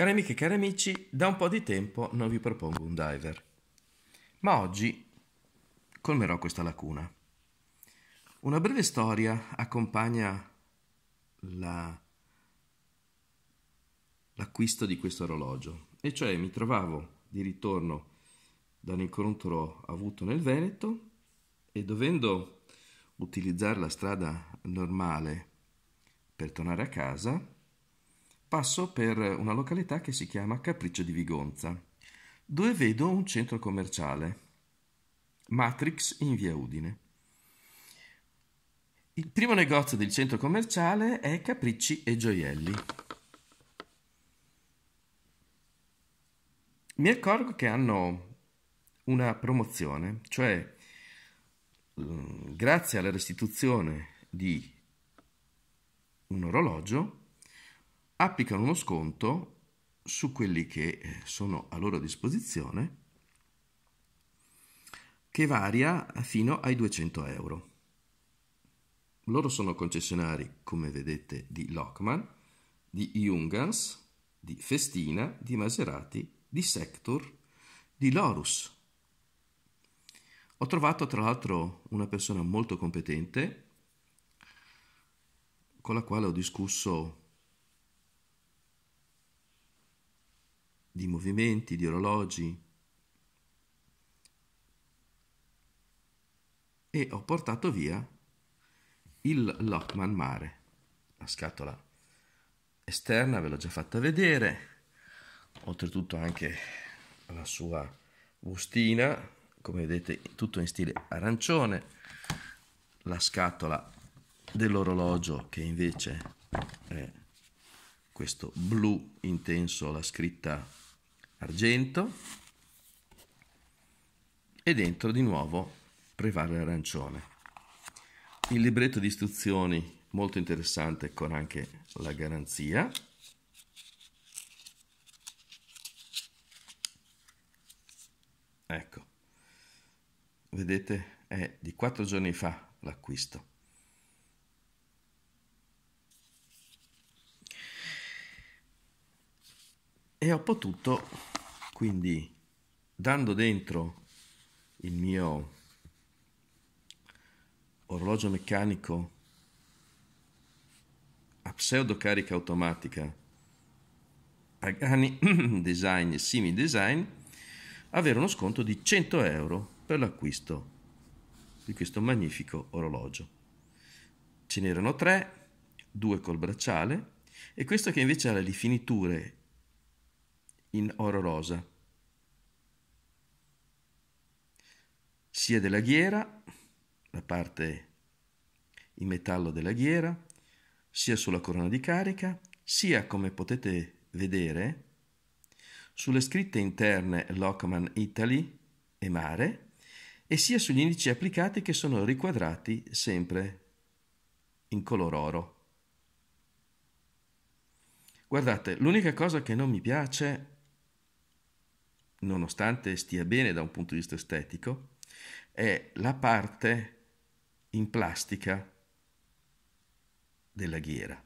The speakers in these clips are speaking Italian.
Cari amiche e cari amici, da un po' di tempo non vi propongo un diver, ma oggi colmerò questa lacuna. Una breve storia accompagna la... l'acquisto di questo orologio, e cioè mi trovavo di ritorno da un incontro avuto nel Veneto e dovendo utilizzare la strada normale per tornare a casa, passo per una località che si chiama Capriccio di Vigonza, dove vedo un centro commerciale, Matrix in via Udine. Il primo negozio del centro commerciale è Capricci e Gioielli. Mi accorgo che hanno una promozione, cioè mm, grazie alla restituzione di un orologio applicano uno sconto su quelli che eh, sono a loro disposizione che varia fino ai 200 euro. Loro sono concessionari, come vedete, di Lockman, di Jungans, di Festina, di Maserati, di Sector, di Lorus. Ho trovato tra l'altro una persona molto competente con la quale ho discusso di movimenti, di orologi. E ho portato via il Lockman Mare, la scatola esterna, ve l'ho già fatta vedere, oltretutto anche la sua bustina, come vedete tutto in stile arancione, la scatola dell'orologio che invece è questo blu intenso, la scritta argento e dentro di nuovo prevale l'arancione. Il libretto di istruzioni molto interessante con anche la garanzia. Ecco, vedete è di quattro giorni fa l'acquisto. E ho potuto quindi dando dentro il mio orologio meccanico a pseudo carica automatica a Gani Design e Simi Design avere uno sconto di 100 euro per l'acquisto di questo magnifico orologio. Ce n'erano tre, due col bracciale e questo che invece ha le rifiniture in oro rosa sia della ghiera, la parte in metallo della ghiera, sia sulla corona di carica, sia, come potete vedere, sulle scritte interne Lockman Italy e Mare, e sia sugli indici applicati che sono riquadrati sempre in color oro. Guardate, l'unica cosa che non mi piace, nonostante stia bene da un punto di vista estetico, è la parte in plastica della ghiera.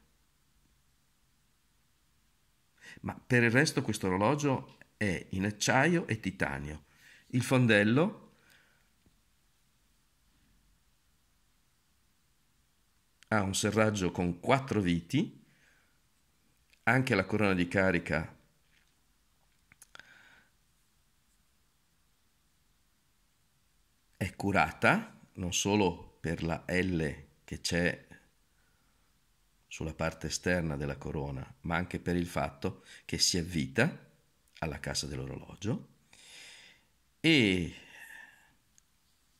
Ma per il resto questo orologio è in acciaio e titanio. Il fondello ha un serraggio con quattro viti, anche la corona di carica curata non solo per la L che c'è sulla parte esterna della corona, ma anche per il fatto che si avvita alla cassa dell'orologio e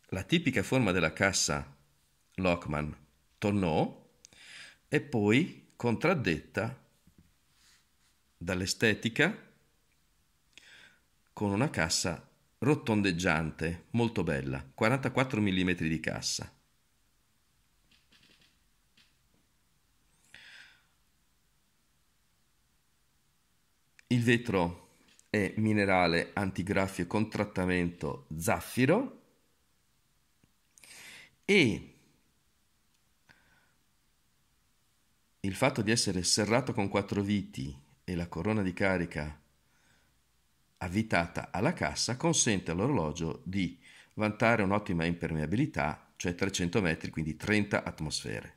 la tipica forma della cassa Lockman tornò e poi contraddetta dall'estetica con una cassa rotondeggiante, molto bella, 44 mm di cassa. Il vetro è minerale antigraffio con trattamento zaffiro e il fatto di essere serrato con quattro viti e la corona di carica avvitata alla cassa consente all'orologio di vantare un'ottima impermeabilità, cioè 300 metri, quindi 30 atmosfere.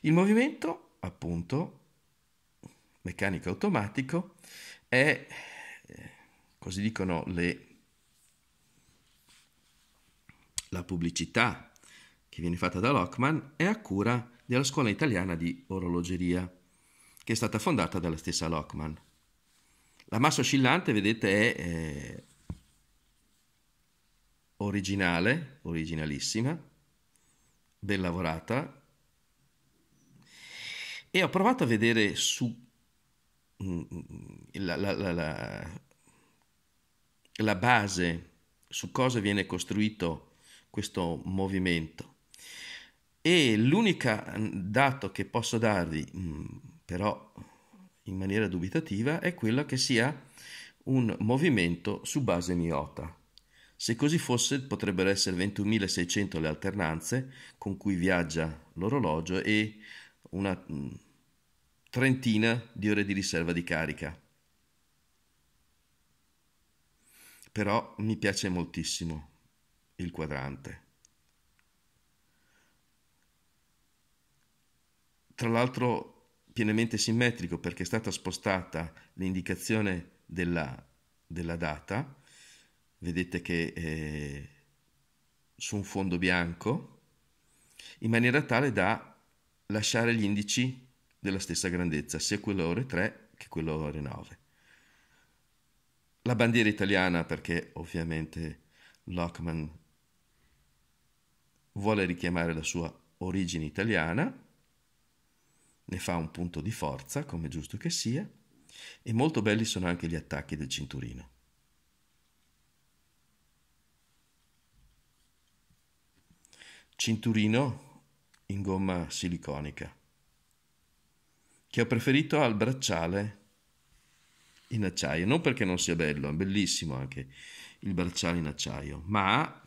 Il movimento, appunto, meccanico automatico, è, eh, così dicono le, la pubblicità che viene fatta da Lockman, è a cura della scuola italiana di orologeria che è stata fondata dalla stessa Lockman. La massa oscillante, vedete, è eh, originale, originalissima, ben lavorata, e ho provato a vedere su mm, mm, mm, la, la, la, la, base su cosa viene costruito questo movimento e l'unico dato che posso darvi però in maniera dubitativa, è quella che sia un movimento su base miota. Se così fosse, potrebbero essere 21.600 le alternanze con cui viaggia l'orologio e una mm, trentina di ore di riserva di carica. Però mi piace moltissimo il quadrante. Tra l'altro pienamente simmetrico perché è stata spostata l'indicazione della, della data, vedete che è eh, su un fondo bianco, in maniera tale da lasciare gli indici della stessa grandezza, sia quello ore 3 che quello ore 9. La bandiera italiana, perché ovviamente Lockman vuole richiamare la sua origine italiana, ne fa un punto di forza, come giusto che sia, e molto belli sono anche gli attacchi del cinturino. Cinturino in gomma siliconica, che ho preferito al bracciale in acciaio, non perché non sia bello, è bellissimo anche il bracciale in acciaio, ma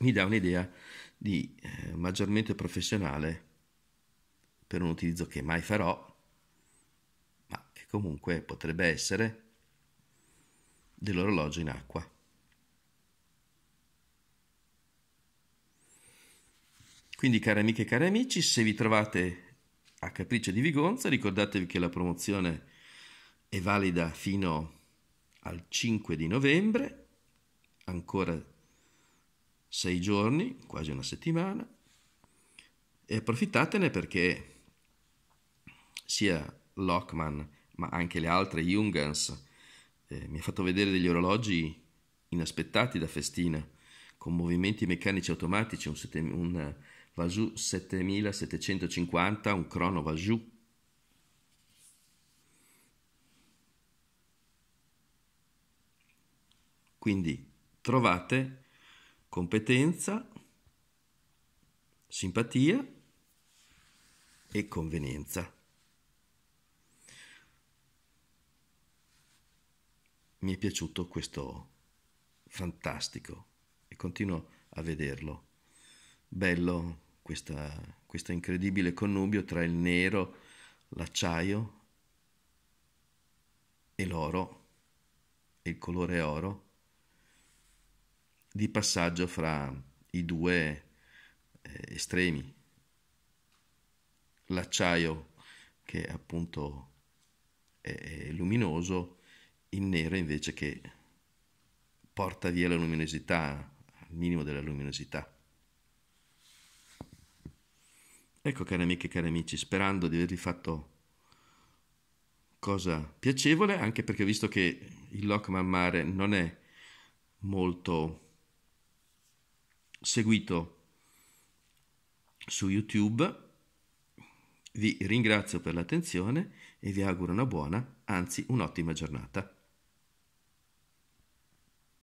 mi dà un'idea di eh, maggiormente professionale per un utilizzo che mai farò, ma che comunque potrebbe essere dell'orologio in acqua. Quindi cari amiche e cari amici, se vi trovate a Capriccio di Vigonza, ricordatevi che la promozione è valida fino al 5 di novembre, ancora sei giorni, quasi una settimana, e approfittatene perché sia Lockman ma anche le altre Jungens eh, mi ha fatto vedere degli orologi inaspettati da festina con movimenti meccanici automatici un, sette, un Vajou 7750 un crono Vajou quindi trovate competenza simpatia e convenienza mi è piaciuto questo fantastico e continuo a vederlo. Bello questa, questo incredibile connubio tra il nero, l'acciaio e l'oro, e il colore oro, di passaggio fra i due eh, estremi. L'acciaio che appunto è luminoso il nero invece che porta via la luminosità, al minimo della luminosità. Ecco cari amiche e cari amici, sperando di avervi fatto cosa piacevole, anche perché ho visto che il Loch Mare non è molto seguito su YouTube. Vi ringrazio per l'attenzione e vi auguro una buona, anzi un'ottima giornata.